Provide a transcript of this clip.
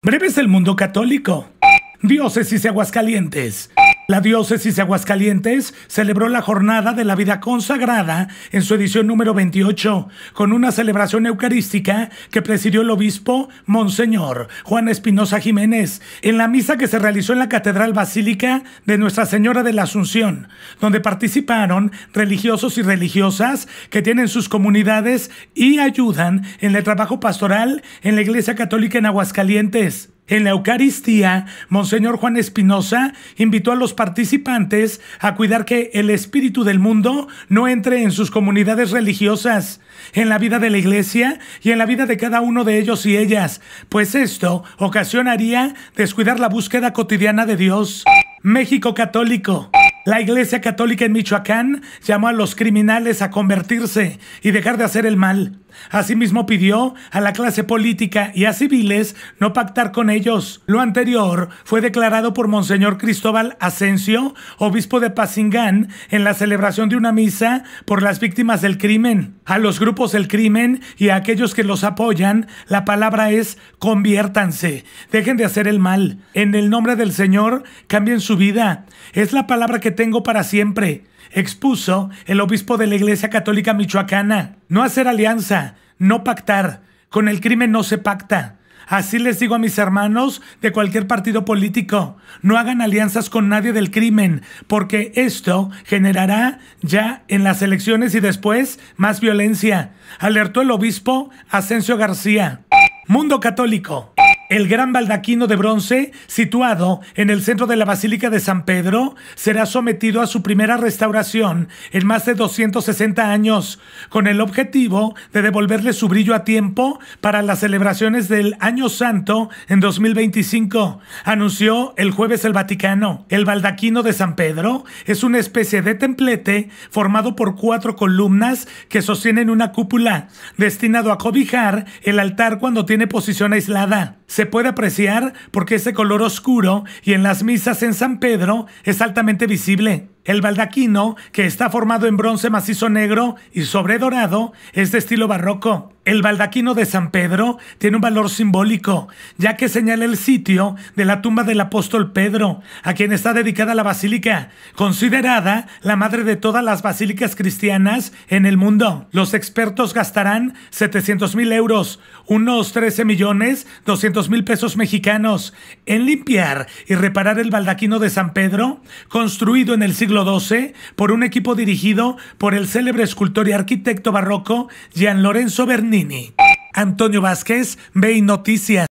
Breves del mundo católico. Diócesis de Aguascalientes. La diócesis de Aguascalientes celebró la Jornada de la Vida Consagrada en su edición número 28, con una celebración eucarística que presidió el obispo Monseñor Juan Espinosa Jiménez en la misa que se realizó en la Catedral Basílica de Nuestra Señora de la Asunción, donde participaron religiosos y religiosas que tienen sus comunidades y ayudan en el trabajo pastoral en la Iglesia Católica en Aguascalientes. En la Eucaristía, Monseñor Juan Espinosa invitó a los participantes a cuidar que el espíritu del mundo no entre en sus comunidades religiosas, en la vida de la iglesia y en la vida de cada uno de ellos y ellas, pues esto ocasionaría descuidar la búsqueda cotidiana de Dios. México Católico. La Iglesia Católica en Michoacán llamó a los criminales a convertirse y dejar de hacer el mal. Asimismo pidió a la clase política y a civiles no pactar con ellos. Lo anterior fue declarado por Monseñor Cristóbal Asensio, obispo de Pasingán, en la celebración de una misa por las víctimas del crimen. A los grupos del crimen y a aquellos que los apoyan, la palabra es conviértanse, dejen de hacer el mal. En el nombre del Señor, cambien su vida. Es la palabra que tengo para siempre, expuso el obispo de la Iglesia Católica Michoacana. No hacer alianza, no pactar. Con el crimen no se pacta. Así les digo a mis hermanos de cualquier partido político, no hagan alianzas con nadie del crimen, porque esto generará ya en las elecciones y después más violencia, alertó el obispo Asensio García. Mundo Católico. El gran baldaquino de bronce, situado en el centro de la Basílica de San Pedro, será sometido a su primera restauración en más de 260 años, con el objetivo de devolverle su brillo a tiempo para las celebraciones del Año Santo en 2025, anunció el jueves el Vaticano. El baldaquino de San Pedro es una especie de templete formado por cuatro columnas que sostienen una cúpula, destinado a cobijar el altar cuando tiene posición aislada se puede apreciar porque ese color oscuro y en las misas en San Pedro es altamente visible. El baldaquino, que está formado en bronce macizo negro y sobre dorado, es de estilo barroco. El baldaquino de San Pedro tiene un valor simbólico, ya que señala el sitio de la tumba del apóstol Pedro, a quien está dedicada la basílica, considerada la madre de todas las basílicas cristianas en el mundo. Los expertos gastarán 700 mil euros, unos 13 millones 200 mil pesos mexicanos, en limpiar y reparar el baldaquino de San Pedro, construido en el siglo 12 por un equipo dirigido por el célebre escultor y arquitecto barroco Gian Lorenzo Bernini. Antonio Vázquez, Bay Noticias.